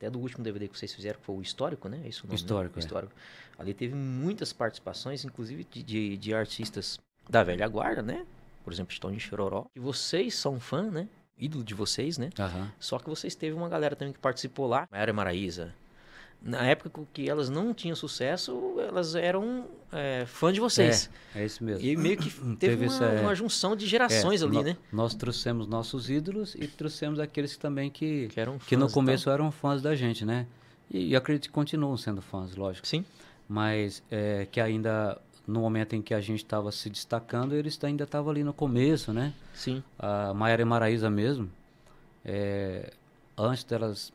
até do último DVD que vocês fizeram, que foi o Histórico, né? Isso o nome, Histórico. Né? Histórico. É. Ali teve muitas participações, inclusive de, de, de, artistas da velha guarda, né? Por exemplo, Stone de Chororó. E vocês são fã, né? Ídolo de vocês, né? Uhum. Só que vocês teve uma galera também que participou lá. Mayara Maraíza, na época que elas não tinham sucesso, elas eram é, fã de vocês. É, é isso mesmo. E meio que teve, teve uma, essa, é, uma, junção de gerações é, ali, no, né? Nós trouxemos nossos ídolos e trouxemos aqueles também que, que, eram que no começo eram fãs da gente, né? E, e, acredito que continuam sendo fãs, lógico. Sim. Mas é, que ainda no momento em que a gente estava se destacando, eles ainda estavam ali no começo, né? Sim. A Mayara e Maraísa mesmo, é, antes delas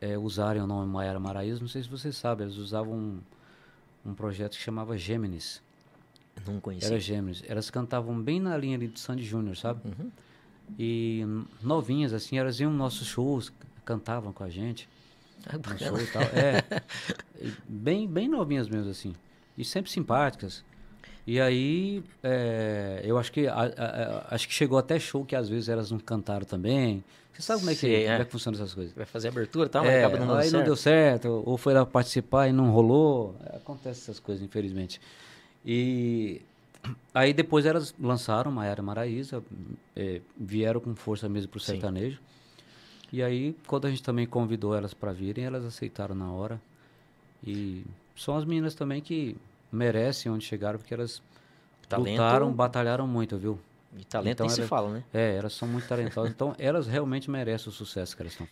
é, usarem o nome Maiara Maraíza, não sei se você sabe, eles usavam um, um projeto que chamava Gêmeos. Não conhecia. Era Gêmeos. Elas cantavam bem na linha de Sandy Júnior, sabe? Uhum. E novinhas, assim, elas iam nos nossos shows, cantavam com a gente. Ah, no show e tal. É, bem, bem novinhas mesmo, assim. E sempre simpáticas. E aí, é, eu acho que a, a, a, acho que chegou até show que às vezes elas não cantaram também. Você sabe como é que, Sim, é. Como é que funciona essas coisas? Vai fazer abertura e tal, é, acaba não Aí certo. não deu certo, ou foi lá participar e não rolou. É, acontece essas coisas, infelizmente. E aí depois elas lançaram Maiara Maraísa, é, vieram com força mesmo pro sertanejo. Sim. E aí, quando a gente também convidou elas para virem, elas aceitaram na hora. E são as meninas também que merecem onde chegaram, porque elas Talento... lutaram, batalharam muito, viu? E talento então, nem se fala, né? É, elas são muito talentosas. então, elas realmente merecem o sucesso que elas estão.